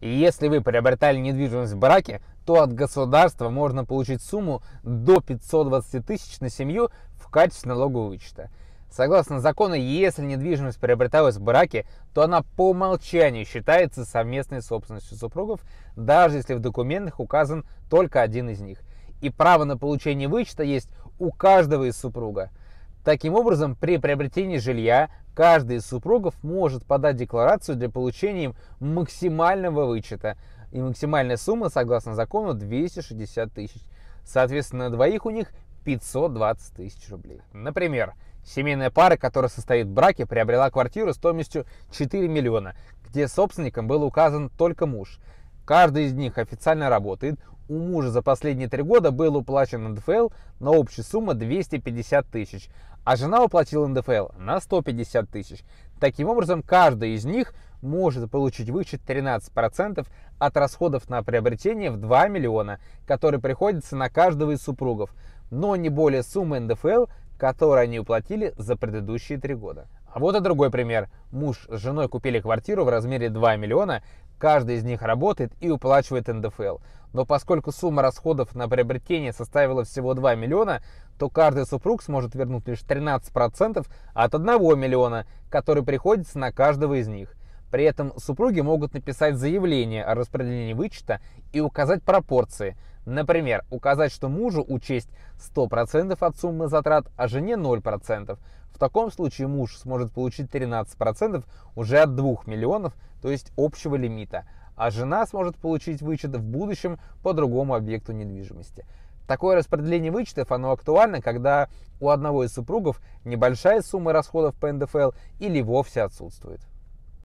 И если вы приобретали недвижимость в браке, то от государства можно получить сумму до 520 тысяч на семью в качестве налогового вычета. Согласно закону, если недвижимость приобреталась в браке, то она по умолчанию считается совместной собственностью супругов, даже если в документах указан только один из них. И право на получение вычета есть у каждого из супруга. Таким образом, при приобретении жилья каждый из супругов может подать декларацию для получения максимального вычета. И максимальная сумма, согласно закону, 260 тысяч. Соответственно, на двоих у них 520 тысяч рублей. Например, семейная пара, которая состоит в браке, приобрела квартиру стоимостью 4 миллиона, где собственником был указан только муж. Каждый из них официально работает. У мужа за последние три года был уплачен НДФЛ на общую сумму 250 тысяч, а жена уплатила НДФЛ на 150 тысяч. Таким образом, каждый из них может получить вычет 13% от расходов на приобретение в 2 миллиона, которые приходится на каждого из супругов, но не более суммы НДФЛ, которую они уплатили за предыдущие три года. А вот и другой пример. Муж с женой купили квартиру в размере 2 миллиона, Каждый из них работает и уплачивает НДФЛ. Но поскольку сумма расходов на приобретение составила всего 2 миллиона, то каждый супруг сможет вернуть лишь 13% от 1 миллиона, который приходится на каждого из них. При этом супруги могут написать заявление о распределении вычета и указать пропорции. Например, указать, что мужу учесть 100% от суммы затрат, а жене 0%. В таком случае муж сможет получить 13% уже от 2 миллионов, то есть общего лимита, а жена сможет получить вычет в будущем по другому объекту недвижимости. Такое распределение вычетов, оно актуально, когда у одного из супругов небольшая сумма расходов по НДФЛ или вовсе отсутствует.